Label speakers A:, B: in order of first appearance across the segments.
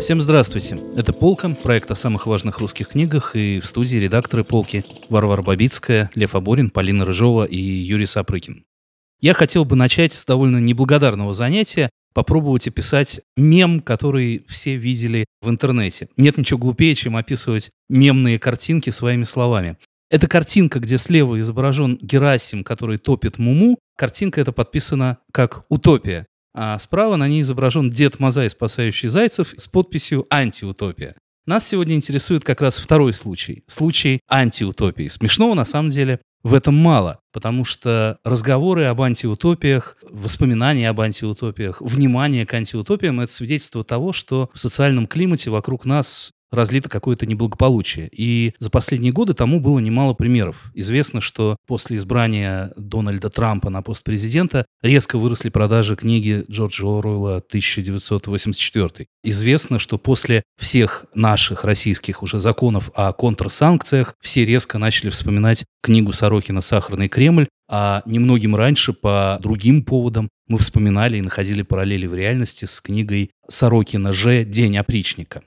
A: Всем здравствуйте. Это «Полка», проект о самых важных русских книгах и в студии редакторы «Полки» Варвара Бабицкая, Лев Аборин, Полина Рыжова и Юрий Сапрыкин. Я хотел бы начать с довольно неблагодарного занятия, попробовать описать мем, который все видели в интернете. Нет ничего глупее, чем описывать мемные картинки своими словами. Это картинка, где слева изображен Герасим, который топит Муму, Картинка эта подписана как «Утопия». А справа на ней изображен Дед Мазай, спасающий зайцев, с подписью «Антиутопия». Нас сегодня интересует как раз второй случай. Случай антиутопии. Смешного, на самом деле, в этом мало, потому что разговоры об антиутопиях, воспоминания об антиутопиях, внимание к антиутопиям – это свидетельство того, что в социальном климате вокруг нас разлито какое-то неблагополучие. И за последние годы тому было немало примеров. Известно, что после избрания Дональда Трампа на пост президента резко выросли продажи книги Джорджа Оруэлла 1984. Известно, что после всех наших российских уже законов о контрсанкциях все резко начали вспоминать книгу Сорокина «Сахарный Кремль», а немногим раньше по другим поводам мы вспоминали и находили параллели в реальности с книгой Сорокина «Ж. День опричника»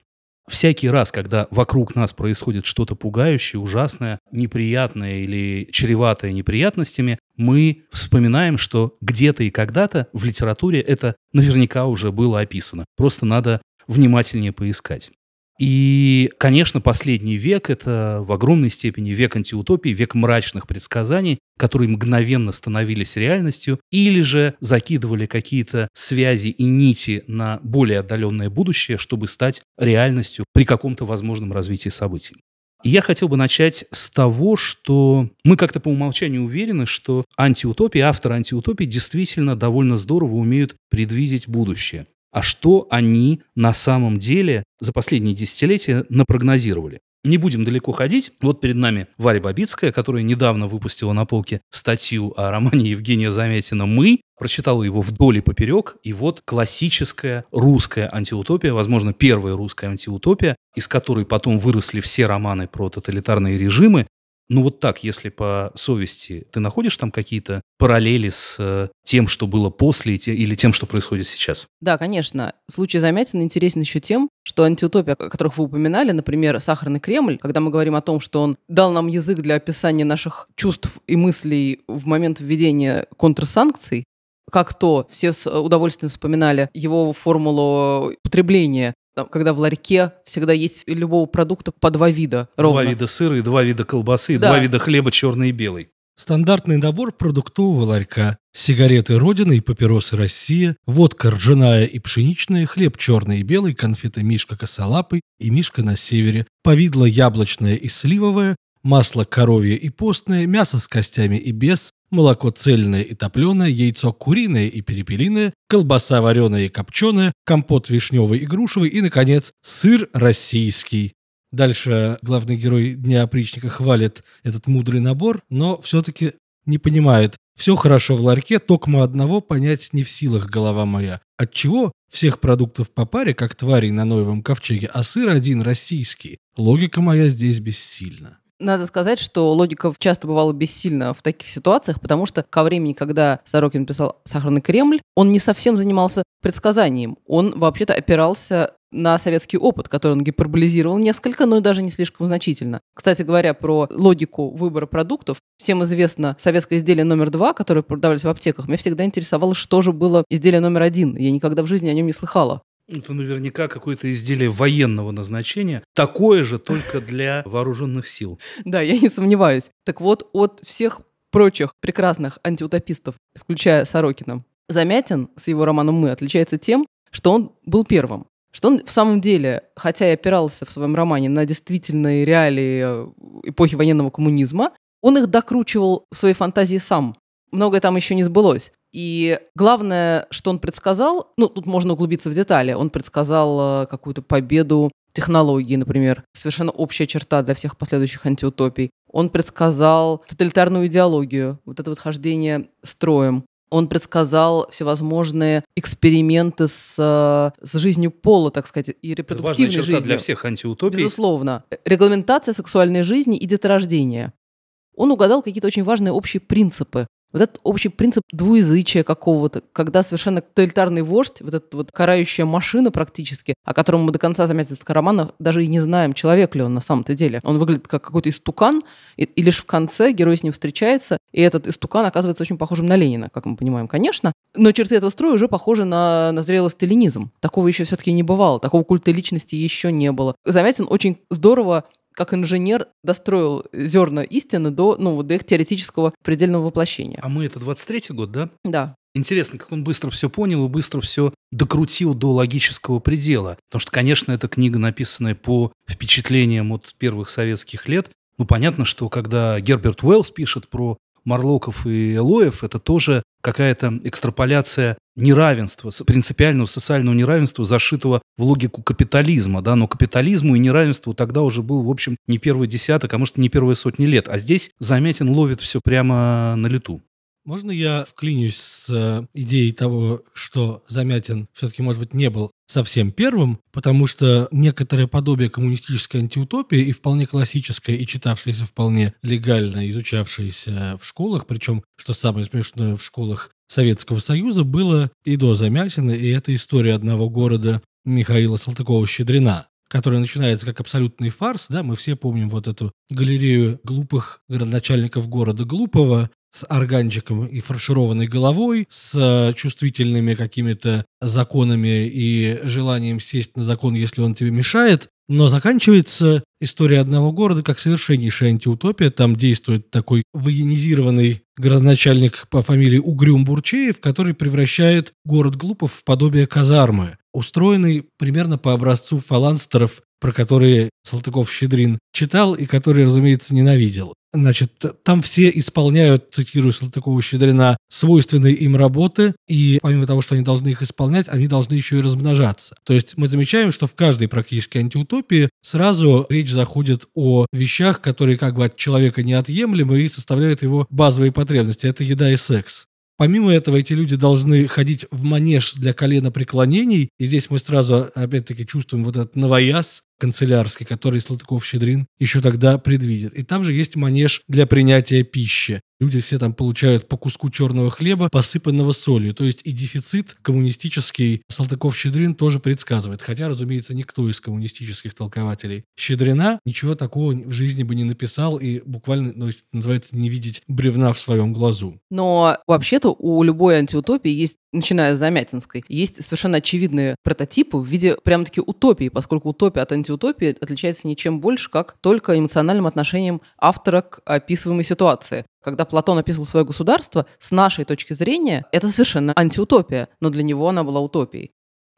A: всякий раз, когда вокруг нас происходит что-то пугающее, ужасное, неприятное или чреватое неприятностями, мы вспоминаем, что где-то и когда-то в литературе это наверняка уже было описано. Просто надо внимательнее поискать. И, конечно, последний век – это в огромной степени век антиутопии, век мрачных предсказаний, которые мгновенно становились реальностью или же закидывали какие-то связи и нити на более отдаленное будущее, чтобы стать реальностью при каком-то возможном развитии событий. И я хотел бы начать с того, что мы как-то по умолчанию уверены, что антиутопии, авторы антиутопии действительно довольно здорово умеют предвидеть будущее а что они на самом деле за последние десятилетия напрогнозировали. Не будем далеко ходить. Вот перед нами Варя Бабицкая, которая недавно выпустила на полке статью о романе Евгения Замятина «Мы». Прочитала его вдоль и поперек. И вот классическая русская антиутопия, возможно, первая русская антиутопия, из которой потом выросли все романы про тоталитарные режимы. Ну вот так, если по совести ты находишь там какие-то параллели с э, тем, что было после или тем, что происходит сейчас?
B: Да, конечно. Случай Замятина интересен еще тем, что антиутопия, о которых вы упоминали, например, «Сахарный Кремль», когда мы говорим о том, что он дал нам язык для описания наших чувств и мыслей в момент введения контрсанкций, как то все с э, удовольствием вспоминали его формулу потребления там, когда в ларьке всегда есть любого продукта по два вида. Ровно. Два вида
A: сыра и два вида колбасы, да. два вида хлеба черный и белый.
C: Стандартный набор продуктового ларька. Сигареты Родины и папиросы Россия, водка ржаная и пшеничная, хлеб черный и белый, конфеты Мишка косолапый и Мишка на севере, повидло яблочное и сливовое, Масло коровье и постное, мясо с костями и без, молоко цельное и топленое, яйцо куриное и перепелиное, колбаса вареная и копченая, компот вишневый и грушевый и, наконец, сыр российский. Дальше главный герой Дня опричника хвалит этот мудрый набор, но все-таки не понимает. Все хорошо в ларьке, токмо одного понять не в силах голова моя. Отчего всех продуктов по паре, как тварей на Ноевом ковчеге, а сыр один российский? Логика моя здесь бессильна.
B: Надо сказать, что логика часто бывала бессильна в таких ситуациях, потому что ко времени, когда Сорокин писал «Сахарный Кремль», он не совсем занимался предсказанием. Он вообще-то опирался на советский опыт, который он гиперболизировал несколько, но и даже не слишком значительно. Кстати говоря, про логику выбора продуктов, всем известно советское изделие номер два, которое продавались в аптеках. Меня всегда интересовало, что же было изделие номер один. Я никогда в жизни о нем не слыхала.
A: Это наверняка какое-то изделие военного назначения, такое же только для вооруженных сил.
B: Да, я не сомневаюсь. Так вот, от всех прочих прекрасных антиутопистов, включая Сорокина, Замятин с его романом «Мы» отличается тем, что он был первым. Что он в самом деле, хотя и опирался в своем романе на действительные реалии э, эпохи военного коммунизма, он их докручивал в своей фантазии сам. Многое там еще не сбылось. И главное, что он предсказал, ну, тут можно углубиться в детали, он предсказал э, какую-то победу технологии, например, совершенно общая черта для всех последующих антиутопий. Он предсказал тоталитарную идеологию, вот это вот хождение строем. Он предсказал всевозможные эксперименты с, э, с жизнью пола, так сказать, и репродуктивной это важная жизнью. для всех антиутопий. Безусловно. Э, регламентация сексуальной жизни и деторождения. Он угадал какие-то очень важные общие принципы вот этот общий принцип двуязычия какого-то, когда совершенно тоталитарный вождь, вот эта вот карающая машина практически, о котором мы до конца заметили с Карамана, даже и не знаем, человек ли он на самом-то деле. Он выглядит как какой-то истукан, и, и лишь в конце герой с ним встречается, и этот истукан оказывается очень похожим на Ленина, как мы понимаем, конечно. Но черты этого строя уже похожи на, на зрелый сталинизм. Такого еще все-таки не бывало, такого культа личности еще не было. Замятин очень здорово как инженер достроил зерна истины до, ну, вот, до их теоретического предельного воплощения.
A: А мы это 23-й год, да? Да. Интересно, как он быстро все понял и быстро все докрутил до логического предела. Потому что, конечно, эта книга, написанная по впечатлениям от первых советских лет, ну, понятно, что когда Герберт Уэллс пишет про Марлоков и Элоев, это тоже какая-то экстраполяция неравенства, принципиального социального неравенства, зашитого в логику капитализма, да, но капитализму и неравенству тогда уже был, в общем, не первый десяток, а может, не первые сотни лет, а здесь Замятин ловит все прямо на лету.
C: Можно я вклинюсь с э, идеей того, что Замятин все-таки, может быть, не был совсем первым, потому что некоторое подобие коммунистической антиутопии и вполне классическое, и читавшееся вполне легально, изучавшееся в школах, причем, что самое смешное, в школах Советского Союза было и до Замятина, и это история одного города Михаила Салтыкова-Щедрина, которая начинается как абсолютный фарс, да, мы все помним вот эту галерею глупых городначальников города Глупого, с органчиком и фаршированной головой, с э, чувствительными какими-то законами и желанием сесть на закон, если он тебе мешает. Но заканчивается история одного города как совершеннейшая антиутопия. Там действует такой военизированный городоначальник по фамилии Угрюм Бурчеев, который превращает город Глупов в подобие казармы устроенный примерно по образцу фаланстеров, про которые Салтыков-Щедрин читал и которые, разумеется, ненавидел. Значит, там все исполняют, цитирую Салтыкова-Щедрина, свойственные им работы, и помимо того, что они должны их исполнять, они должны еще и размножаться. То есть мы замечаем, что в каждой практически антиутопии сразу речь заходит о вещах, которые как бы от человека неотъемлемы и составляют его базовые потребности. Это еда и секс. Помимо этого, эти люди должны ходить в манеж для коленопреклонений. И здесь мы сразу, опять-таки, чувствуем вот этот новояз канцелярский, который Слатыков щедрин еще тогда предвидит. И там же есть манеж для принятия пищи. Люди все там получают по куску черного хлеба, посыпанного солью. То есть и дефицит коммунистический Салтыков-Щедрин тоже предсказывает. Хотя, разумеется, никто из коммунистических толкователей Щедрина ничего такого в жизни бы не написал и буквально, ну, называется, не видеть бревна в своем глазу.
B: Но вообще-то у любой антиутопии есть, начиная с Замятинской, есть совершенно очевидные прототипы в виде прямо таки утопии, поскольку утопия от антиутопии отличается ничем больше, как только эмоциональным отношением автора к описываемой ситуации. Когда Платон описывал свое государство, с нашей точки зрения, это совершенно антиутопия, но для него она была утопией.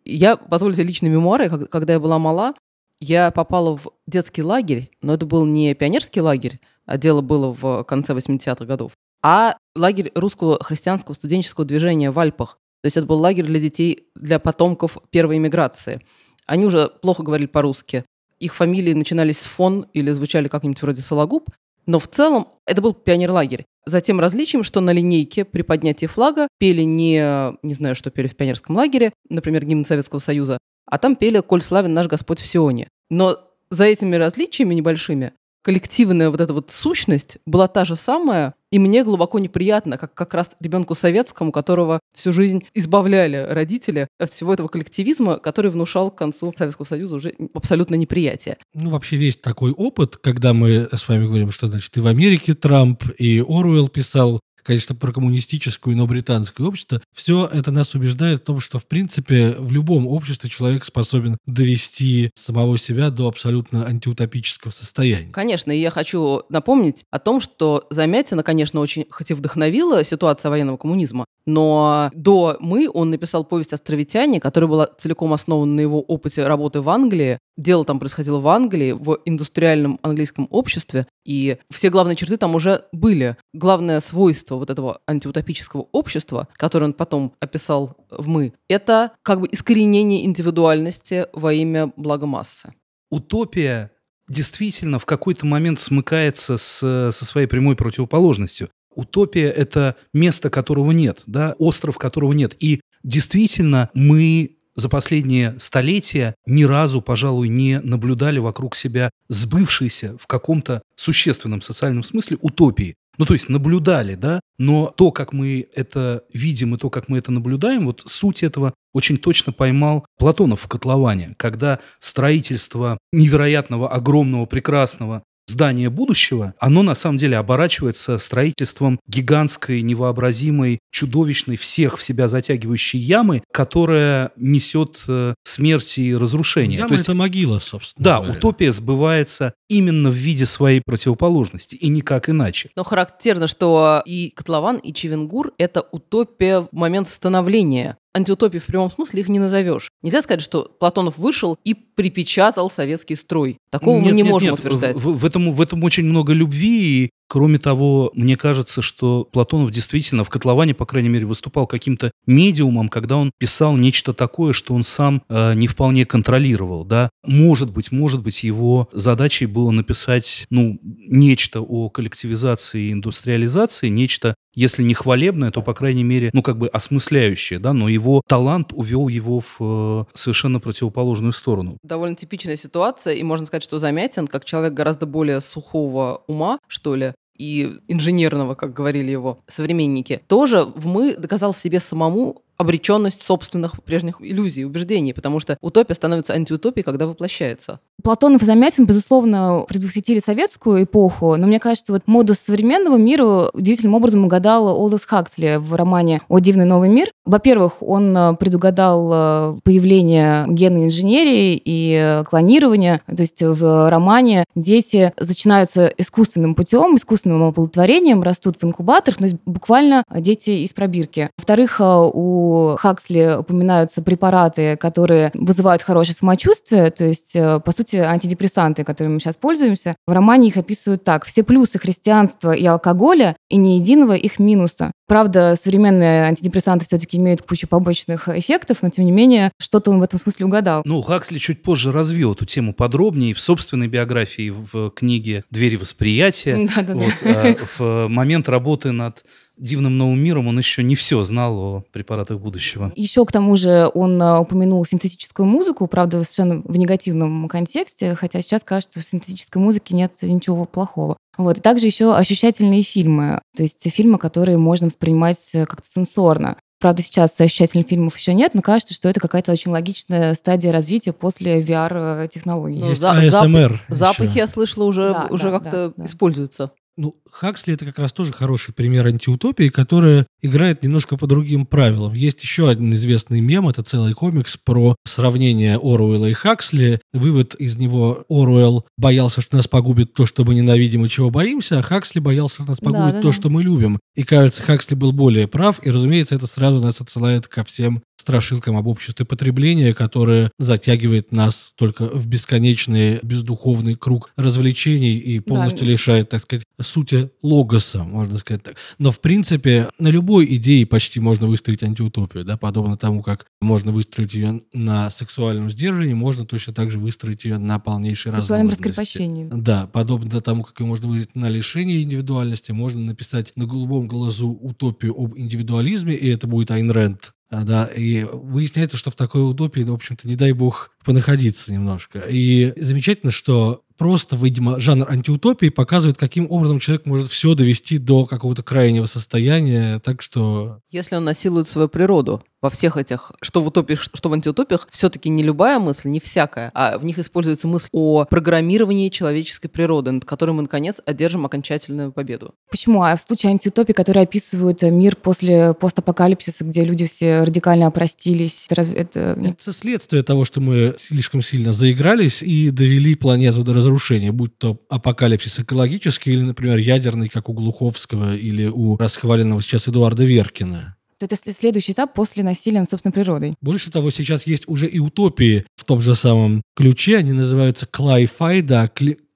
B: Я, позволю себе личные мемуары, когда я была мала, я попала в детский лагерь, но это был не пионерский лагерь, а дело было в конце 80-х годов, а лагерь русского христианского студенческого движения в Альпах. То есть это был лагерь для детей, для потомков первой иммиграции. Они уже плохо говорили по-русски. Их фамилии начинались с фон или звучали как-нибудь вроде Сологуб, но в целом это был пионерлагерь. За тем различием, что на линейке при поднятии флага пели не, не знаю, что пели в пионерском лагере, например, гимн Советского Союза, а там пели «Коль славен наш Господь в Сионе». Но за этими различиями небольшими коллективная вот эта вот сущность была та же самая, и мне глубоко неприятно, как как раз ребенку советскому, которого всю жизнь избавляли родители от всего этого коллективизма, который внушал к концу Советского Союза уже абсолютно неприятие.
C: Ну, вообще весь такой опыт, когда мы с вами говорим, что, значит, и в Америке Трамп, и Оруэлл писал конечно, про коммунистическую, но британское общество, все это нас убеждает в том, что, в принципе, в любом обществе человек способен довести самого себя до абсолютно антиутопического состояния.
B: Конечно, и я хочу напомнить о том, что Замятина, конечно, очень, хоть и вдохновила ситуация военного коммунизма, но до «Мы» он написал повесть «Островитяне», которая была целиком основана на его опыте работы в Англии. Дело там происходило в Англии, в индустриальном английском обществе, и все главные черты там уже были. Главное свойство устройство вот этого антиутопического общества, которое он потом описал в «Мы», это как бы искоренение индивидуальности во имя блага массы.
A: Утопия действительно в какой-то момент смыкается с, со своей прямой противоположностью. Утопия – это место, которого нет, да, остров, которого нет. И действительно мы за последние столетия ни разу, пожалуй, не наблюдали вокруг себя сбывшейся в каком-то существенном социальном смысле утопии ну, то есть наблюдали, да, но то, как мы это видим и то, как мы это наблюдаем, вот суть этого очень точно поймал Платонов в котловане, когда строительство невероятного, огромного, прекрасного здание будущего, оно на самом деле оборачивается строительством гигантской, невообразимой, чудовищной, всех в себя затягивающей ямы, которая несет э, смерть и разрушение. Яма То есть, это могила, собственно. Да, говоря. утопия сбывается именно в виде своей противоположности, и никак иначе.
B: Но характерно, что и Котлован, и Чевенгур — это утопия в момент становления антиутопии в прямом смысле их не назовешь. Нельзя сказать, что Платонов вышел и припечатал советский строй. Такого нет, мы не нет, можем нет. утверждать.
A: В, в, этом, в этом очень много любви, и Кроме того, мне кажется, что Платонов действительно в котловане, по крайней мере, выступал каким-то медиумом, когда он писал нечто такое, что он сам э, не вполне контролировал. Да? Может быть, может быть, его задачей было написать ну, нечто о коллективизации и индустриализации, нечто если не хвалебное, то, по крайней мере, ну, как бы осмысляющее, да, но его талант увел его в э, совершенно противоположную сторону.
B: Довольно типичная ситуация, и можно сказать, что Замятин, как человек гораздо более сухого ума, что ли, и инженерного, как говорили его современники, тоже в мы доказал себе самому обреченность собственных прежних иллюзий, убеждений, потому что утопия становится антиутопией, когда воплощается.
D: Платонов и Замятин, безусловно, предвосхитили советскую эпоху, но мне кажется, вот моду современного мира удивительным образом угадал Олдос Хаксли в романе «О дивный новый мир». Во-первых, он э, предугадал э, появление генной инженерии и э, клонирования, то есть в романе дети начинаются искусственным путем, искусственным оплодотворением, растут в инкубаторах, то есть буквально дети из пробирки. Во-вторых, у Хаксли упоминаются препараты, которые вызывают хорошее самочувствие, то есть, э, по сути, антидепрессанты, которыми мы сейчас пользуемся. В романе их описывают так. Все плюсы христианства и алкоголя и ни единого их минуса. Правда, современные антидепрессанты все-таки имеют кучу побочных эффектов, но тем не менее, что-то он в этом смысле угадал.
A: Ну, Хаксли чуть позже развил эту тему подробнее в собственной биографии, в книге «Двери восприятия». Да, да, вот, да. Э, а, в момент работы над дивным новым миром он еще не все знал о препаратах будущего.
D: Еще к тому же он э, упомянул синтетическую музыку, правда, совершенно в негативном контексте, хотя сейчас кажется, что в синтетической музыке нет ничего плохого. Вот. И также еще ощущательные фильмы, то есть фильмы, которые можно воспринимать э, как-то сенсорно. Правда, сейчас ощущательных фильмов еще нет, но кажется, что это какая-то очень логичная стадия развития после VR-технологий. Э, ну, за- АСМР. Зап- а запахи,
B: я слышала, уже, да, уже да, как-то да, да.
C: используются. Ну, Хаксли это как раз тоже хороший пример антиутопии, которая играет немножко по другим правилам. Есть еще один известный мем, это целый комикс про сравнение Оруэлла и Хаксли. Вывод из него Оруэлл боялся, что нас погубит то, что мы ненавидим и чего боимся, а Хаксли боялся, что нас погубит да, да, то, да. что мы любим. И кажется, Хаксли был более прав, и, разумеется, это сразу нас отсылает ко всем страшилкам об обществе потребления, которое затягивает нас только в бесконечный бездуховный круг развлечений и полностью да. лишает, так сказать, сути логоса, можно сказать так. Но, в принципе, на любой идее почти можно выстроить антиутопию, да, подобно тому, как можно выстроить ее на сексуальном сдержании, можно точно так же выстроить ее на полнейшей Сексуальном раскрепощении. Да, подобно тому, как ее можно выстроить на лишении индивидуальности, можно написать на голубом глазу утопию об индивидуализме, и это будет Айн Рэнд. А, да, и выясняется, что в такой утопии, ну, в общем-то, не дай бог понаходиться немножко. И замечательно, что просто, видимо, жанр антиутопии показывает, каким образом человек может все довести до какого-то крайнего состояния, так что...
B: Если он насилует свою природу во всех этих, что в утопиях, что в антиутопиях, все-таки не любая мысль, не всякая, а в них используется мысль о программировании человеческой природы, над которой мы, наконец, одержим окончательную победу.
D: Почему? А в случае антиутопии, которые описывают э, мир после постапокалипсиса, где люди все радикально опростились, это, разве это... это
C: следствие того, что мы слишком сильно заигрались и довели планету до разрушения разрушения, будь то апокалипсис экологический или, например, ядерный, как у Глуховского или у расхваленного сейчас Эдуарда Веркина.
D: Это следующий этап после насилия над собственной природой.
C: Больше того, сейчас есть уже и утопии в том же самом ключе. Они называются клайфай, да,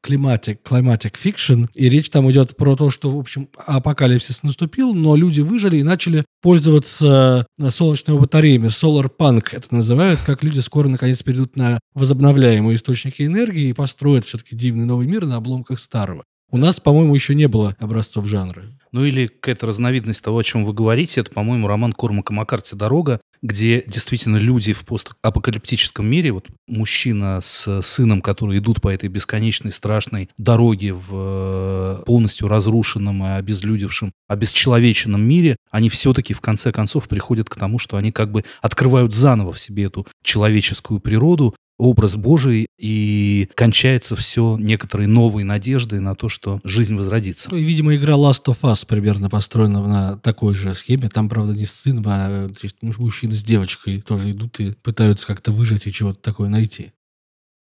C: климатик, климатик фикшн, и речь там идет про то, что, в общем, апокалипсис наступил, но люди выжили и начали пользоваться э, солнечными батареями. Solar Punk это называют, как люди скоро наконец перейдут на возобновляемые источники энергии и построят все-таки дивный новый мир на обломках старого. У нас, по-моему, еще не было образцов жанра.
A: Ну или какая-то разновидность того, о чем вы говорите, это, по-моему, роман Кормака Маккарти «Дорога», где действительно люди в постапокалиптическом мире, вот мужчина с сыном, которые идут по этой бесконечной страшной дороге в э, полностью разрушенном и обезлюдевшем, обесчеловеченном мире, они все-таки в конце концов приходят к тому, что они как бы открывают заново в себе эту человеческую природу, образ Божий, и кончается все некоторой новой надеждой на то, что
C: жизнь возродится. Ну, и, видимо, игра Last of Us примерно построена на такой же схеме. Там, правда, не с сыном, а мужчина с девочкой тоже идут и пытаются как-то выжить и чего-то такое найти.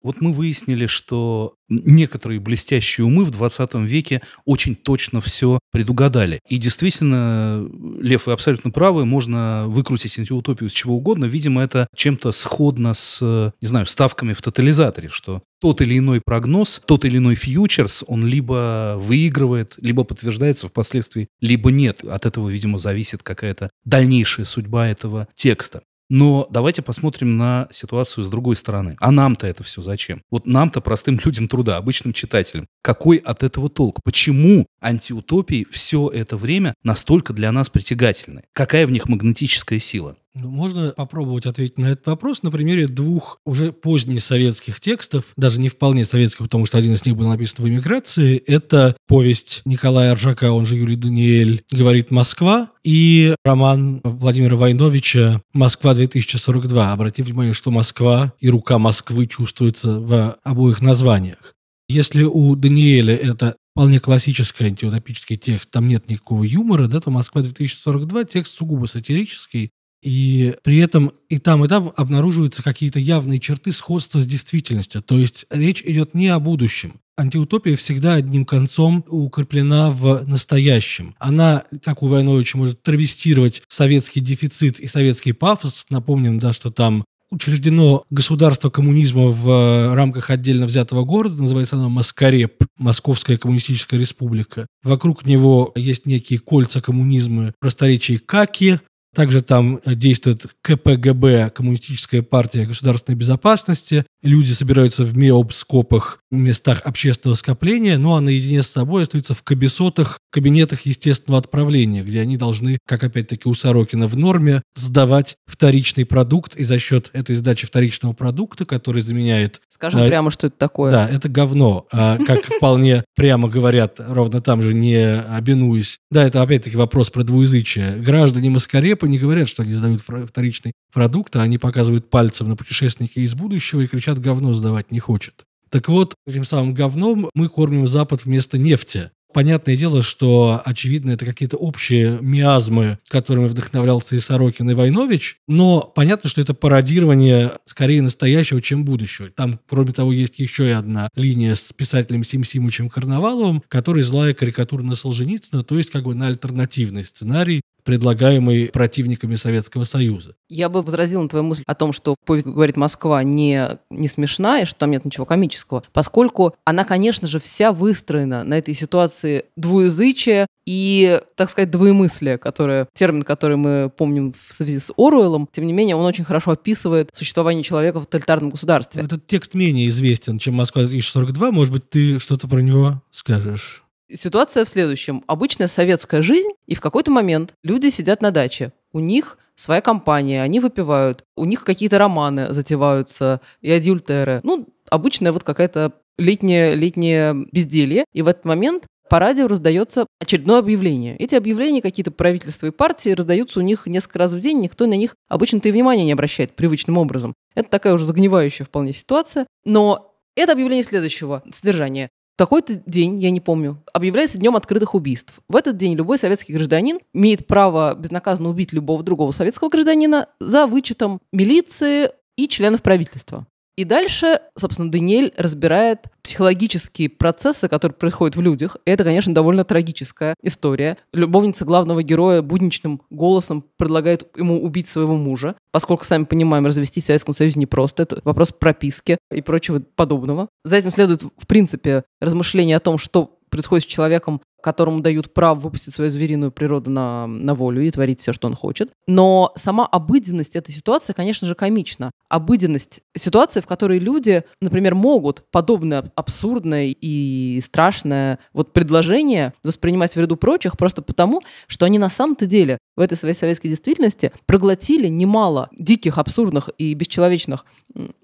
A: Вот мы выяснили, что некоторые блестящие умы в 20 веке очень точно все предугадали. И действительно, Лев, вы абсолютно правы, можно выкрутить антиутопию с чего угодно. Видимо, это чем-то сходно с, не знаю, ставками в тотализаторе, что тот или иной прогноз, тот или иной фьючерс, он либо выигрывает, либо подтверждается впоследствии, либо нет. От этого, видимо, зависит какая-то дальнейшая судьба этого текста. Но давайте посмотрим на ситуацию с другой стороны. А нам-то это все зачем? Вот нам-то, простым людям труда, обычным читателям, какой от этого толк? Почему антиутопии все это время настолько для нас притягательны? Какая в них магнетическая сила?
C: Ну, можно попробовать ответить на этот вопрос на примере двух уже поздних советских текстов, даже не вполне советских, потому что один из них был написан в эмиграции. Это повесть Николая Ржака, он же Юрий Даниэль, «Говорит Москва», и роман Владимира Войновича «Москва-2042». Обратите внимание, что Москва и рука Москвы чувствуется в обоих названиях. Если у Даниэля это вполне классический антиутопический текст, там нет никакого юмора, да, то «Москва-2042» текст сугубо сатирический, и при этом и там, и там обнаруживаются какие-то явные черты сходства с действительностью. То есть речь идет не о будущем. Антиутопия всегда одним концом укреплена в настоящем. Она, как у Войновича, может травестировать советский дефицит и советский пафос. Напомним, да, что там учреждено государство коммунизма в э, рамках отдельно взятого города, называется оно Маскареп, Московская коммунистическая республика. Вокруг него есть некие кольца коммунизма, просторечие Каки, также там э, действует КПГБ, Коммунистическая партия государственной безопасности. Люди собираются в меобскопах местах общественного скопления, ну а наедине с собой остаются в кабесотах, кабинетах естественного отправления, где они должны, как опять-таки у Сорокина в норме, сдавать вторичный продукт, и за счет этой сдачи вторичного продукта, который заменяет... Скажем а, прямо, что это такое. Да, это говно, а, как вполне прямо говорят, ровно там же не обинуясь. Да, это опять-таки вопрос про двуязычие. Граждане Маскарепа не говорят, что они сдают вторичный продукт, а они показывают пальцем на путешественника из будущего и кричат «говно сдавать не хочет». Так вот, этим самым говном мы кормим Запад вместо нефти. Понятное дело, что, очевидно, это какие-то общие миазмы, которыми вдохновлялся и Сорокин, и Войнович, но понятно, что это пародирование скорее настоящего, чем будущего. Там, кроме того, есть еще и одна линия с писателем Сим Симычем Карнаваловым, который злая карикатура на Солженицына, то есть как бы на альтернативный сценарий предлагаемой противниками Советского Союза.
B: Я бы возразил на твою мысль о том, что повесть «Говорит Москва» не, не смешная, и что там нет ничего комического, поскольку она, конечно же, вся выстроена на этой ситуации двуязычия и, так сказать, двоемыслия, которое, термин, который мы помним в связи с Оруэллом, тем не менее, он очень хорошо описывает существование
C: человека в тоталитарном государстве. Этот текст менее известен, чем «Москва 1942». Может быть, ты что-то про него скажешь?
B: Ситуация в следующем. Обычная советская жизнь, и в какой-то момент люди сидят на даче. У них своя компания, они выпивают, у них какие-то романы затеваются и адюльтеры. Ну, обычная вот какая-то летнее, летнее безделье. И в этот момент по радио раздается очередное объявление. Эти объявления какие-то правительства и партии раздаются у них несколько раз в день, никто на них обычно-то и внимания не обращает привычным образом. Это такая уже загнивающая вполне ситуация. Но это объявление следующего содержания такой-то день, я не помню, объявляется днем открытых убийств. В этот день любой советский гражданин имеет право безнаказанно убить любого другого советского гражданина за вычетом милиции и членов правительства. И дальше, собственно, Даниэль разбирает психологические процессы, которые происходят в людях. И это, конечно, довольно трагическая история. Любовница главного героя будничным голосом предлагает ему убить своего мужа, поскольку, сами понимаем, развестись в Советском Союзе непросто. Это вопрос прописки и прочего подобного. За этим следует, в принципе, размышление о том, что происходит с человеком которому дают право выпустить свою звериную природу на, на волю и творить все, что он хочет. Но сама обыденность этой ситуации, конечно же, комична. Обыденность ситуации, в которой люди, например, могут подобное абсурдное и страшное вот предложение воспринимать в ряду прочих просто потому, что они на самом-то деле в этой своей советской действительности проглотили немало диких, абсурдных и бесчеловечных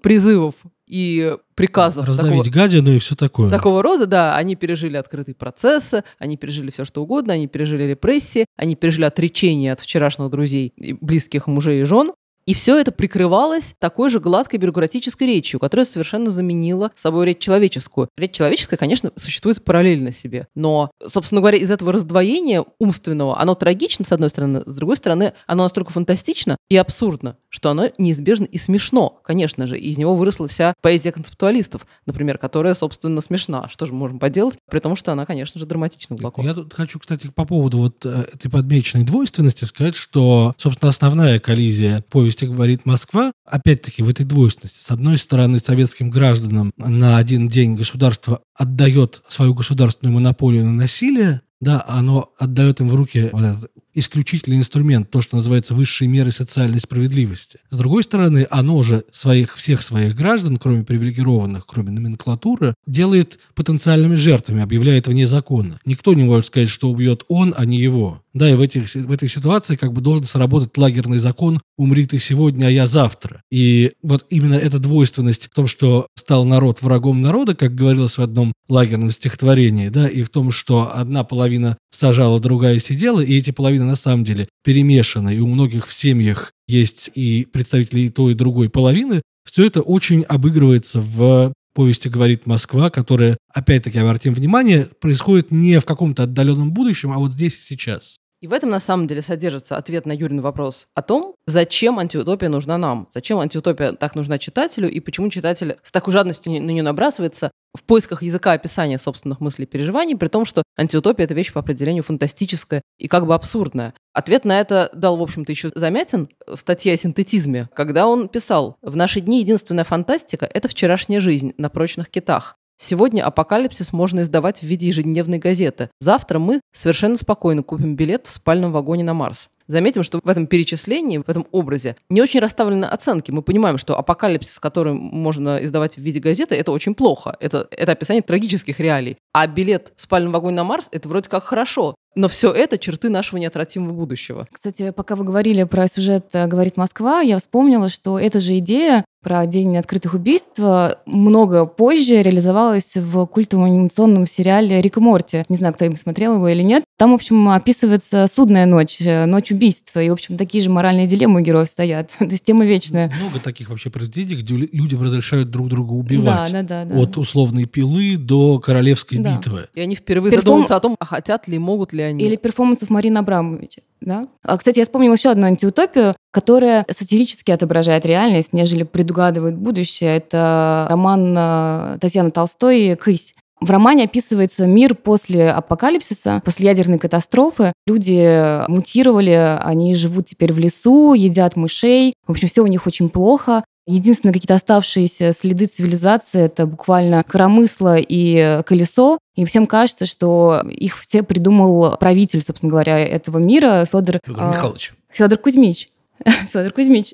B: призывов и приказов. Раздавить такого,
C: гадину и все такое. Такого
B: рода, да. Они пережили открытые процессы, они пережили все что угодно, они пережили репрессии, они пережили отречение от вчерашних друзей, и близких мужей и жен. И все это прикрывалось такой же гладкой бюрократической речью, которая совершенно заменила собой речь человеческую. Речь человеческая, конечно, существует параллельно себе. Но, собственно говоря, из этого раздвоения умственного, оно трагично, с одной стороны, с другой стороны, оно настолько фантастично и абсурдно, что оно неизбежно и смешно, конечно же. из него выросла вся поэзия концептуалистов, например, которая, собственно, смешна. Что же мы можем поделать? При том, что она, конечно же, драматична
C: глубоко. Я тут хочу, кстати, по поводу вот э, этой подмеченной двойственности сказать, что, собственно, основная коллизия повести «Говорит Москва», опять-таки, в этой двойственности. С одной стороны, советским гражданам на один день государство отдает свою государственную монополию на насилие, да, оно отдает им в руки вот этот исключительный инструмент, то, что называется высшие меры социальной справедливости. С другой стороны, оно же своих, всех своих граждан, кроме привилегированных, кроме номенклатуры, делает потенциальными жертвами, объявляет вне закона. Никто не может сказать, что убьет он, а не его. Да, и в, этих, в этой ситуации как бы должен сработать лагерный закон «умри ты сегодня, а я завтра». И вот именно эта двойственность в том, что стал народ врагом народа, как говорилось в одном лагерном стихотворении, да, и в том, что одна половина сажала, другая сидела, и эти половины картина на самом деле перемешана, и у многих в семьях есть и представители и той, и другой половины, все это очень обыгрывается в повести «Говорит Москва», которая, опять-таки, обратим внимание, происходит не в каком-то отдаленном будущем, а вот здесь и сейчас.
B: И в этом на самом деле содержится ответ на Юрин вопрос о том, зачем антиутопия нужна нам, зачем антиутопия так нужна читателю и почему читатель с такой жадностью на нее набрасывается в поисках языка описания собственных мыслей и переживаний, при том, что антиутопия — это вещь по определению фантастическая и как бы абсурдная. Ответ на это дал, в общем-то, еще Замятин в статье о синтетизме, когда он писал «В наши дни единственная фантастика — это вчерашняя жизнь на прочных китах. Сегодня «Апокалипсис» можно издавать в виде ежедневной газеты. Завтра мы совершенно спокойно купим билет в спальном вагоне на Марс. Заметим, что в этом перечислении, в этом образе не очень расставлены оценки. Мы понимаем, что апокалипсис, который можно издавать в виде газеты, это очень плохо. Это, это описание трагических реалий. А билет в спальном вагоне на Марс — это вроде как хорошо. Но все это черты нашего неотвратимого будущего.
D: Кстати, пока вы говорили про сюжет э, «Говорит Москва», я вспомнила, что эта же идея про день открытых убийств много позже реализовалась в культовом анимационном сериале «Рик и Морти». Не знаю, кто им смотрел его или нет. Там, в общем, описывается судная ночь, э, ночь убийства. И, в общем, такие же моральные дилеммы у героев стоят. То есть тема вечная. Много
C: таких вообще произведений, где людям разрешают друг друга убивать. Да, да, да, да. От условной пилы до королевской да. битвы.
D: И они впервые Перед задумываются том... о том, а хотят ли, могут ли ли они. Или перформансов Марины Абрамовича. Да? А, кстати, я вспомнила еще одну антиутопию, которая сатирически отображает реальность, нежели предугадывает будущее. Это роман э, Татьяны Толстой «Кысь». В романе описывается мир после апокалипсиса, после ядерной катастрофы. Люди мутировали, они живут теперь в лесу, едят мышей. В общем, все у них очень плохо. Единственные какие-то оставшиеся следы цивилизации — это буквально коромысло и колесо. И всем кажется, что их все придумал правитель, собственно говоря, этого мира, Федор... Федор а, Михайлович. Федор Кузьмич. Федор Кузьмич.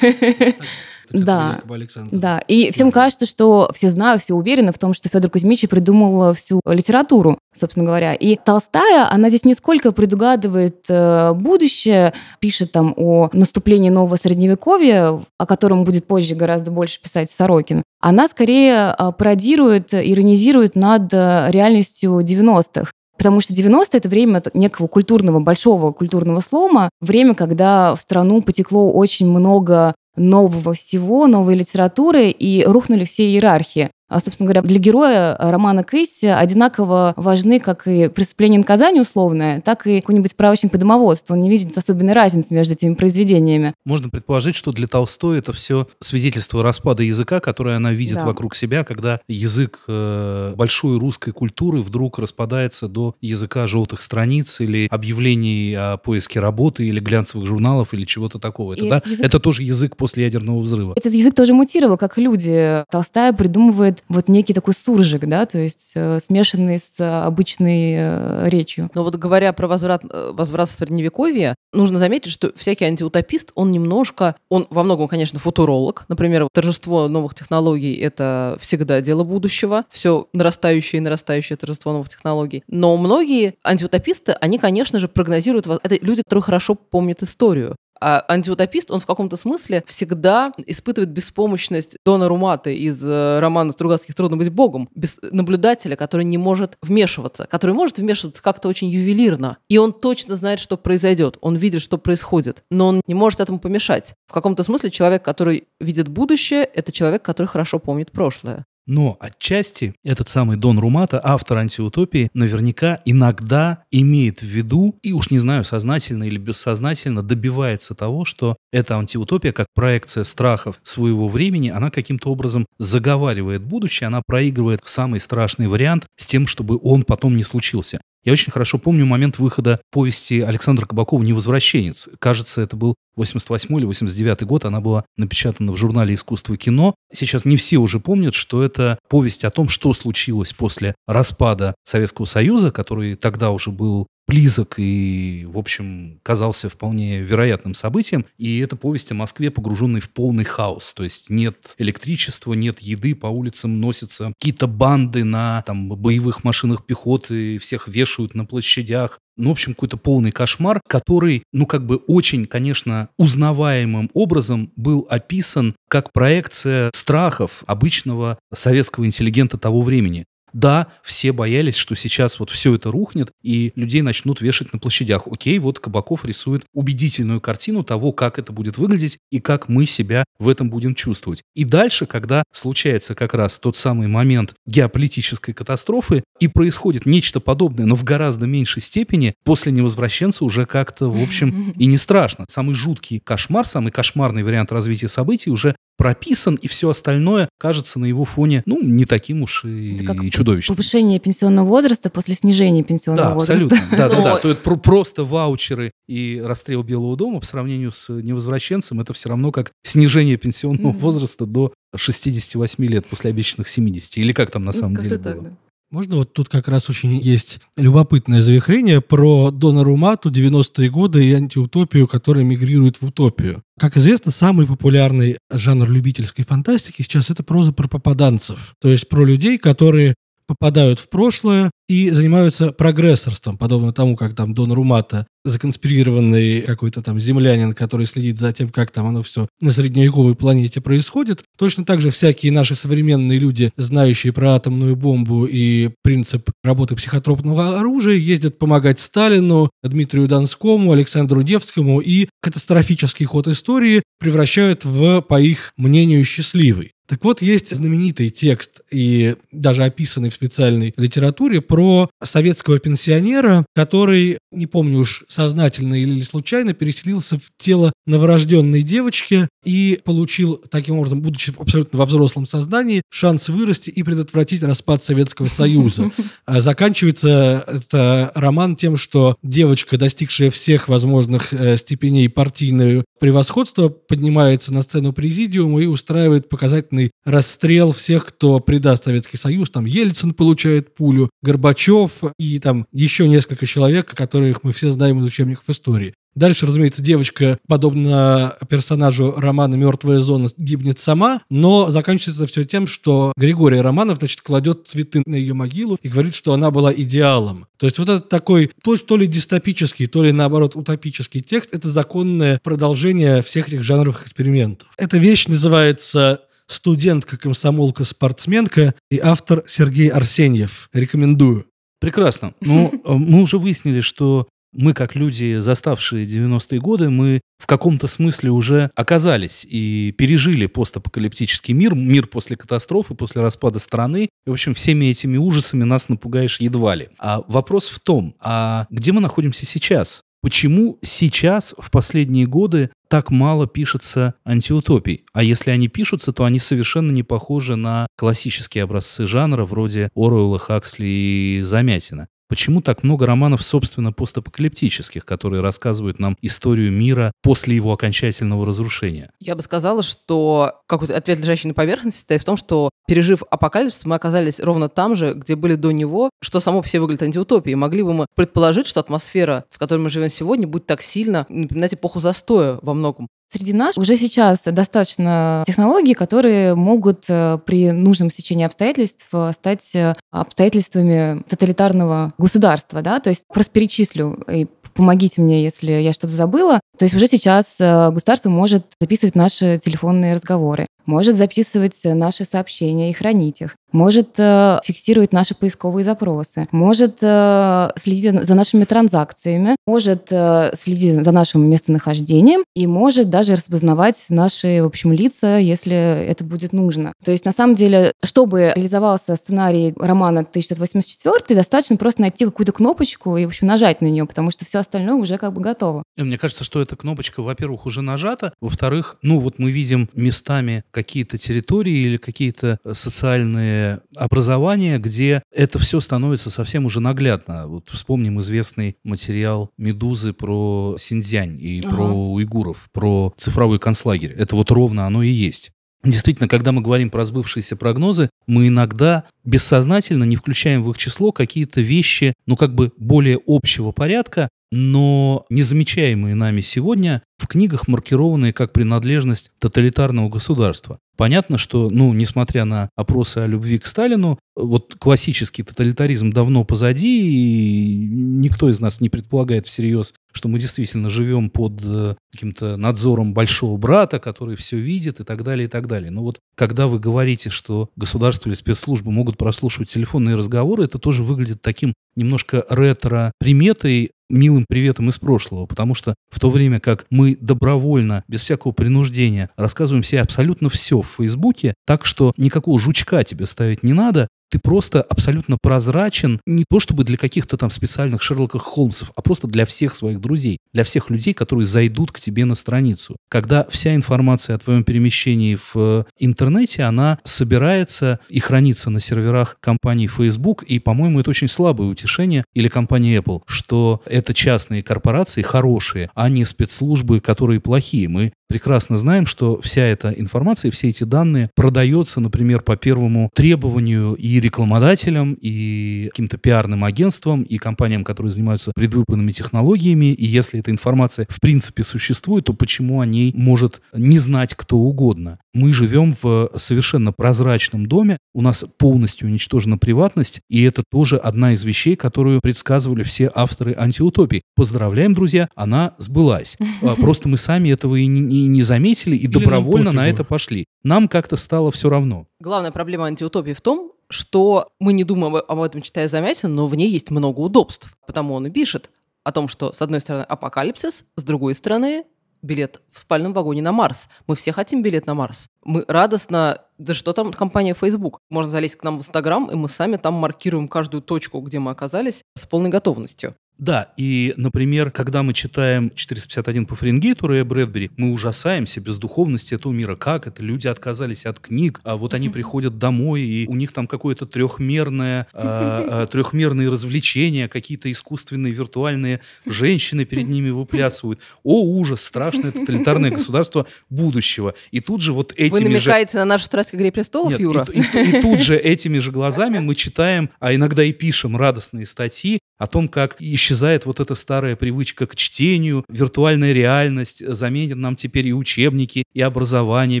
D: проекта, да, якобы Александр. Да, и Ким всем кажется, что все знают, все уверены в том, что Федор Кузьмич придумал э, всю литературу, собственно говоря. И Толстая, она здесь нисколько предугадывает э, будущее, пишет там о наступлении нового средневековья, о котором будет позже гораздо больше писать Сорокин. Она скорее э, пародирует, иронизирует над реальностью 90-х потому что 90-е — это время некого культурного, большого культурного слома, время, когда в страну потекло очень много нового всего, новой литературы, и рухнули все иерархии. А, собственно говоря, для героя э, романа Кейси одинаково важны как и преступление и наказание условное, так и какой-нибудь справочник по домоводству. Он не видит особенной разницы между этими произведениями.
A: Можно предположить, что для Толстой это все свидетельство распада языка, которое она видит да. вокруг себя, когда язык э, большой русской культуры вдруг распадается до языка желтых страниц или объявлений о поиске работы или глянцевых журналов или чего-то такого. Это, да? язык... это тоже язык после ядерного взрыва.
D: Этот язык тоже мутировал, как люди. Толстая придумывает вот некий такой суржик, да, то есть э, смешанный с э, обычной э,
B: речью. Но вот говоря про возврат, возврат в Средневековье, нужно заметить, что всякий антиутопист, он немножко, он во многом, конечно, футуролог. Например, торжество новых технологий — это всегда дело будущего, все нарастающее и нарастающее торжество новых технологий. Но многие антиутописты, они, конечно же, прогнозируют... Это люди, которые хорошо помнят историю. А антиутопист, он в каком-то смысле всегда испытывает беспомощность Дона Руматы из э, романа Стругацких «Трудно быть богом», без наблюдателя, который не может вмешиваться, который может вмешиваться как-то очень ювелирно. И он точно знает, что произойдет, он видит, что происходит, но он не может этому помешать. В каком-то смысле человек, который видит будущее, это человек, который хорошо помнит прошлое.
A: Но отчасти этот самый Дон Румата, автор антиутопии, наверняка иногда имеет в виду, и уж не знаю, сознательно или бессознательно добивается того, что эта антиутопия, как проекция страхов своего времени, она каким-то образом заговаривает будущее, она проигрывает самый страшный вариант с тем, чтобы он потом не случился. Я очень хорошо помню момент выхода повести Александра Кабакова «Невозвращенец». Кажется, это был 88 или 89 год. Она была напечатана в журнале «Искусство и кино». Сейчас не все уже помнят, что это повесть о том, что случилось после распада Советского Союза, который тогда уже был близок и, в общем, казался вполне вероятным событием. И это повесть о Москве, погруженной в полный хаос. То есть нет электричества, нет еды, по улицам носятся какие-то банды на там, боевых машинах пехоты, всех вешают на площадях. Ну, в общем, какой-то полный кошмар, который, ну, как бы очень, конечно, узнаваемым образом был описан как проекция страхов обычного советского интеллигента того времени. Да, все боялись, что сейчас вот все это рухнет, и людей начнут вешать на площадях. Окей, вот Кабаков рисует убедительную картину того, как это будет выглядеть и как мы себя в этом будем чувствовать. И дальше, когда случается как раз тот самый момент геополитической катастрофы, и происходит нечто подобное, но в гораздо меньшей степени, после невозвращенца уже как-то, в общем, и не страшно. Самый жуткий кошмар, самый кошмарный вариант развития событий уже прописан, и все остальное кажется на его фоне, ну, не таким уж и, это как и чудовищным.
D: Повышение пенсионного возраста после снижения пенсионного да, возраста. Абсолютно. Да, Но... да, да.
A: То есть просто ваучеры и расстрел Белого дома по сравнению с невозвращенцем, это все равно как снижение пенсионного возраста до 68 лет после обещанных 70. Или как там на ну, самом деле было?
C: Можно вот тут как раз очень есть любопытное завихрение про донору мату 90-е годы и антиутопию, которая мигрирует в утопию. Как известно, самый популярный жанр любительской фантастики сейчас это проза про попаданцев, то есть про людей, которые попадают в прошлое и занимаются прогрессорством, подобно тому, как там Дон Румата, законспирированный какой-то там землянин, который следит за тем, как там оно все на средневековой планете происходит. Точно так же всякие наши современные люди, знающие про атомную бомбу и принцип работы психотропного оружия, ездят помогать Сталину, Дмитрию Донскому, Александру Невскому и катастрофический ход истории превращают в, по их мнению, счастливый. Так вот, есть знаменитый текст и даже описанный в специальной литературе про советского пенсионера, который, не помню уж, сознательно или случайно переселился в тело новорожденной девочки и получил, таким образом, будучи абсолютно во взрослом сознании, шанс вырасти и предотвратить распад Советского Союза. А заканчивается этот роман тем, что девочка, достигшая всех возможных э, степеней партийного превосходства, поднимается на сцену президиума и устраивает показательный беспощадный расстрел всех, кто предаст Советский Союз. Там Ельцин получает пулю, Горбачев и там еще несколько человек, которых мы все знаем из учебников истории. Дальше, разумеется, девочка, подобно персонажу романа «Мертвая зона», гибнет сама, но заканчивается все тем, что Григорий Романов, значит, кладет цветы на ее могилу и говорит, что она была идеалом. То есть вот этот такой, то, то ли дистопический, то ли, наоборот, утопический текст, это законное продолжение всех этих жанровых экспериментов. Эта вещь называется студентка-комсомолка-спортсменка и автор Сергей Арсеньев. Рекомендую. Прекрасно. Ну, э, мы уже
A: выяснили, что мы, как люди, заставшие 90-е годы, мы в каком-то смысле уже оказались и пережили постапокалиптический мир, мир после катастрофы, после распада страны. И, в общем, всеми этими ужасами нас напугаешь едва ли. А вопрос в том, а где мы находимся сейчас? Почему сейчас, в последние годы, так мало пишется антиутопий? А если они пишутся, то они совершенно не похожи на классические образцы жанра вроде Оруэлла, Хаксли и Замятина. Почему так много романов, собственно, постапокалиптических, которые рассказывают нам историю мира после его окончательного разрушения?
B: Я бы сказала, что какой-то ответ, лежащий на поверхности, стоит в том, что Пережив апокалипсис, мы оказались ровно там же, где были до него, что само по себе выглядит антиутопией. Могли бы мы предположить, что атмосфера, в которой мы живем сегодня, будет так сильно напоминать эпоху застоя во многом.
D: Среди нас уже сейчас достаточно технологий, которые могут э, при нужном сечении обстоятельств э, стать э, обстоятельствами тоталитарного государства. Да? То есть просто перечислю и помогите мне, если я что-то забыла. То есть уже сейчас государство может записывать наши телефонные разговоры может записывать наши сообщения и хранить их, может э, фиксировать наши поисковые запросы, может э, следить за нашими транзакциями, может э, следить за нашим местонахождением и может даже распознавать наши, в общем, лица, если это будет нужно. То есть, на самом деле, чтобы реализовался сценарий романа 1984, достаточно просто найти какую-то кнопочку и, в общем, нажать на нее, потому что все остальное уже как бы готово.
A: Мне кажется, что эта кнопочка, во-первых, уже нажата, во-вторых, ну вот мы видим местами какие какие-то территории или какие-то э, социальные образования, где это все становится совсем уже наглядно. Вот вспомним известный материал «Медузы» про Синьцзянь и ага. про уйгуров, про цифровой концлагерь. Это вот ровно оно и есть. Действительно, когда мы говорим про сбывшиеся прогнозы, мы иногда бессознательно не включаем в их число какие-то вещи, ну как бы более общего порядка, но незамечаемые нами сегодня в книгах маркированные как принадлежность тоталитарного государства. Понятно, что, ну, несмотря на опросы о любви к Сталину, вот классический тоталитаризм давно позади, и никто из нас не предполагает всерьез, что мы действительно живем под э, каким-то надзором большого брата, который все видит и так далее, и так далее. Но вот когда вы говорите, что государство или спецслужбы могут могут прослушивать телефонные разговоры. Это тоже выглядит таким немножко ретро-приметой, милым приветом из прошлого, потому что в то время как мы добровольно, без всякого принуждения, рассказываем себе абсолютно все в Фейсбуке, так что никакого жучка тебе ставить не надо, ты просто абсолютно прозрачен не то чтобы для каких-то там специальных Шерлоков Холмсов, а просто для всех своих друзей, для всех людей, которые зайдут к тебе на страницу. Когда вся информация о твоем перемещении в э, интернете, она собирается и хранится на серверах компании Facebook, и, по-моему, это очень слабое утешение, или компании Apple, что это частные корпорации хорошие, а не спецслужбы, которые плохие. Мы прекрасно знаем, что вся эта информация, все эти данные продается, например, по первому требованию и и рекламодателям, и каким-то пиарным агентствам, и компаниям, которые занимаются предвыборными технологиями. И если эта информация в принципе существует, то почему о ней может не знать кто угодно? Мы живем в совершенно прозрачном доме, у нас полностью уничтожена приватность, и это тоже одна из вещей, которую предсказывали все авторы антиутопий. Поздравляем, друзья, она сбылась. А, просто мы сами этого и не заметили, и добровольно на это пошли. Нам как-то стало все равно.
B: Главная проблема антиутопии в том, что мы не думаем об этом, читая Замятин, но в ней есть много удобств. Потому он и пишет о том, что, с одной стороны, апокалипсис, с другой стороны, билет в спальном вагоне на Марс. Мы все хотим билет на Марс. Мы радостно... Да что там компания Facebook? Можно залезть к нам в Инстаграм, и мы сами там маркируем каждую точку, где мы оказались, с полной готовностью.
A: Да, и, например, когда мы читаем 451 по Фаренгейту Рэя Брэдбери, мы ужасаемся бездуховности этого мира. Как это? Люди отказались от книг, а вот они приходят домой, и у них там какое-то трехмерное, э, трехмерные развлечения, какие-то искусственные виртуальные женщины перед ними выплясывают. О, ужас, страшное тоталитарное государство будущего. И тут же вот этими Вы намекаете
B: же... на нашу страсть к «Игре престолов», Юра? и тут же
A: этими же глазами мы читаем, а иногда и пишем радостные статьи о том, как еще исчезает вот эта старая привычка к чтению, виртуальная реальность заменит нам теперь и учебники, и образование,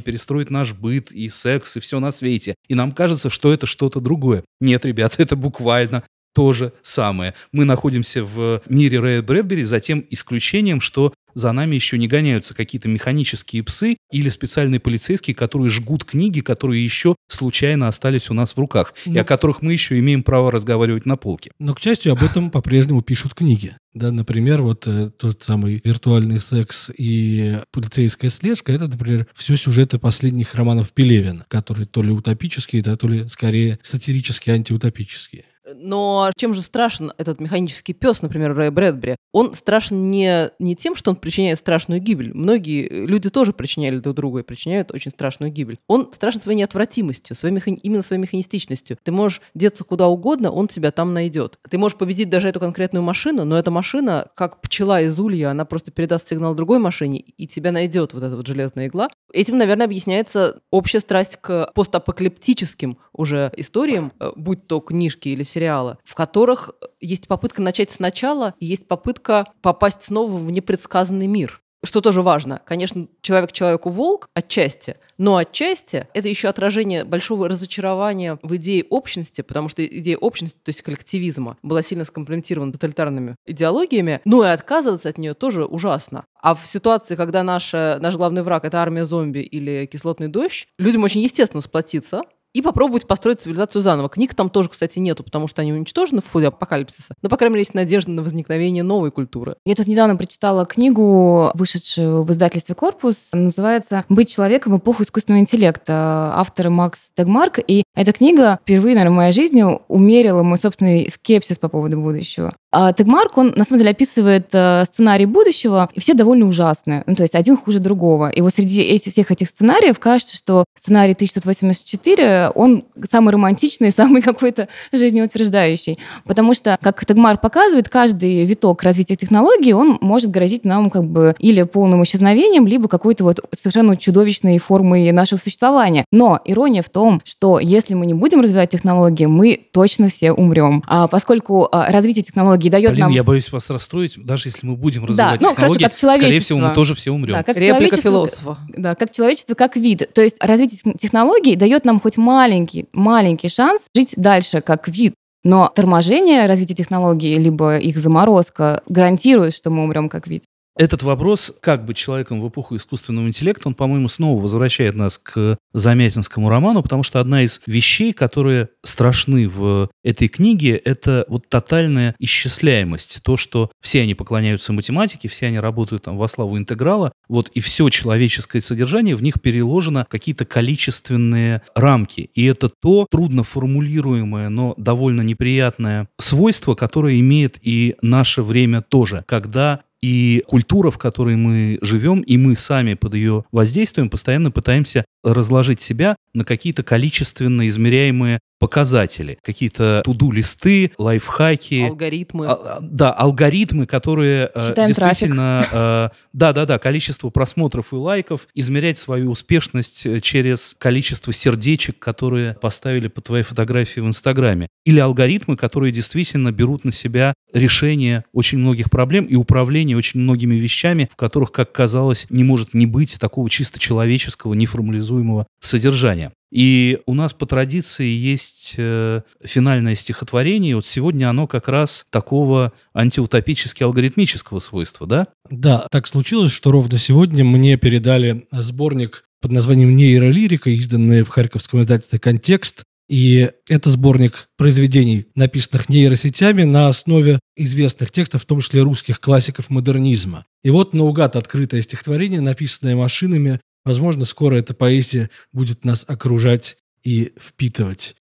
A: перестроит наш быт, и секс, и все на свете. И нам кажется, что это что-то другое. Нет, ребята, это буквально то же самое. Мы находимся в мире Рэя Брэдбери за тем исключением, что за нами еще не гоняются какие-то механические псы или специальные полицейские, которые жгут книги, которые еще случайно остались у нас в руках, Но... и ну. о которых мы еще имеем право разговаривать на полке.
C: Но, к счастью, об этом по-прежнему пишут книги. Да, например, вот э, тот самый виртуальный секс и полицейская слежка, это, например, все сюжеты последних романов Пелевина, которые то ли утопические, да, то ли скорее сатирические, антиутопические.
B: Но чем же страшен этот механический пес, например, Рэй Брэдбери? Он страшен не, не тем, что он причиняет страшную гибель. Многие э, люди тоже причиняли друг другу и причиняют очень страшную гибель. Он страшен своей неотвратимостью, своей механи... именно своей механистичностью. Ты можешь деться куда угодно, он тебя там найдет. Ты можешь победить даже эту конкретную машину, но эта машина, как пчела из улья, она просто передаст сигнал другой машине, и тебя найдет вот эта вот железная игла. Этим, наверное, объясняется общая страсть к постапокалиптическим уже историям, э, будь то книжки или сериалы сериала, в которых есть попытка начать сначала и есть попытка попасть снова в непредсказанный мир. Что тоже важно, конечно, человек человеку волк отчасти, но отчасти это еще отражение большого разочарования в идее общности, потому что идея общности, то есть коллективизма, была сильно скомплементирована тоталитарными идеологиями, ну и отказываться от нее тоже ужасно. А в ситуации, когда наша, наш главный враг — это армия зомби или кислотный дождь, людям очень естественно сплотиться, и попробовать построить цивилизацию заново. Книг там тоже, кстати, нету, потому что они уничтожены в ходе апокалипсиса. Но, по крайней мере, есть надежда на возникновение новой культуры.
D: Я тут недавно прочитала книгу, вышедшую в издательстве «Корпус». Она называется «Быть человеком в эпоху искусственного интеллекта». Автор Макс Тегмарк. И эта книга впервые, наверное, в моей жизни умерила мой собственный скепсис по поводу будущего. А Тегмарк, он на самом деле описывает э, сценарий будущего, и все довольно ужасные. Ну, то есть один хуже другого. И вот среди этих, всех этих сценариев кажется, что сценарий 1184, он самый романтичный, самый какой-то жизнеутверждающий. Потому что, как Тегмар показывает, каждый виток развития технологий, он может грозить нам как бы или полным исчезновением, либо какой-то вот совершенно чудовищной формой нашего существования. Но ирония в том, что если мы не будем развивать технологии, мы точно все умрем. А поскольку а, развитие технологий технологий дает Блин, нам... я боюсь
A: вас расстроить, даже если мы будем развивать да, ну, технологии, хорошо, как скорее всего, мы тоже все умрем. Да, как
D: Реплика
B: философа.
D: Да, как человечество, как вид. То есть развитие технологий дает нам хоть маленький, маленький шанс жить дальше как вид. Но торможение развития технологий, либо их заморозка, гарантирует, что мы умрем как вид.
A: Этот вопрос, как быть человеком в эпоху искусственного интеллекта, он, по-моему, снова возвращает нас к Замятинскому роману, потому что одна из вещей, которые страшны в этой книге, это вот тотальная исчисляемость. То, что все они поклоняются математике, все они работают там во славу интеграла, вот и все человеческое содержание в них переложено какие-то количественные рамки. И это то трудно формулируемое, но довольно неприятное свойство, которое имеет и наше время тоже, когда и культура, в которой мы живем, и мы сами под ее воздействием постоянно пытаемся разложить себя на какие-то количественно измеряемые показатели, какие-то туду-листы, лайфхаки. Алгоритмы. А, а да, алгоритмы, которые э, Считаем действительно... Э, да-да-да, количество просмотров и лайков, измерять свою успешность э, через количество сердечек, которые поставили по твоей фотографии в Инстаграме. Или алгоритмы, которые действительно берут на себя решение очень многих проблем и управление очень многими вещами, в которых, как казалось, не может не быть такого чисто человеческого, неформализуемого содержания. И у нас по традиции есть э, финальное стихотворение. Вот сегодня оно как раз такого антиутопически-алгоритмического свойства, да?
C: Да, так случилось, что ровно сегодня мне передали сборник под названием «Нейролирика», изданный в Харьковском издательстве «Контекст». И это сборник произведений, написанных нейросетями на основе известных текстов, в том числе русских классиков модернизма. И вот наугад открытое стихотворение, написанное машинами, Возможно, скоро эта поэзия будет нас окружать и впитывать.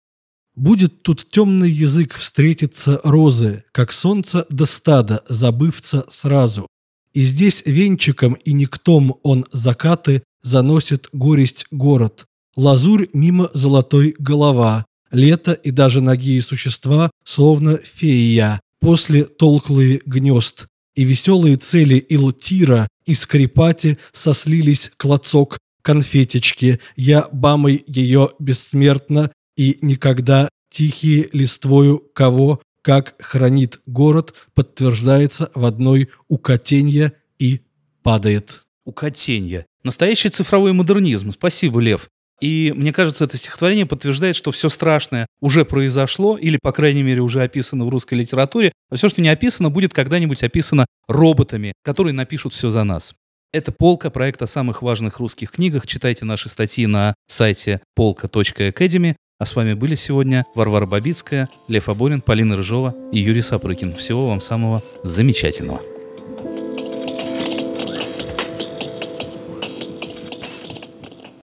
C: Будет тут темный язык встретиться розы, как солнце до стада, забывца сразу. И здесь венчиком и никтом он закаты заносит горесть город. Лазурь мимо золотой голова, лето и даже ноги и существа, словно фея, после толклые гнезд. И веселые цели Илтира и скрипати сослились клацок конфетечки. Я бамой ее бессмертно и никогда тихие листвою кого, как хранит город, подтверждается в одной укотенье и падает.
A: Укотенье. Настоящий цифровой модернизм. Спасибо, Лев. И мне кажется, это стихотворение подтверждает, что все страшное уже произошло или, по крайней мере, уже описано в русской литературе, а все, что не описано, будет когда-нибудь описано роботами, которые напишут все за нас. Это «Полка», проекта о самых важных русских книгах. Читайте наши статьи на сайте polka.academy. А с вами были сегодня Варвара Бабицкая, Лев Аборин, Полина Рыжова и Юрий Сапрыкин. Всего вам самого замечательного.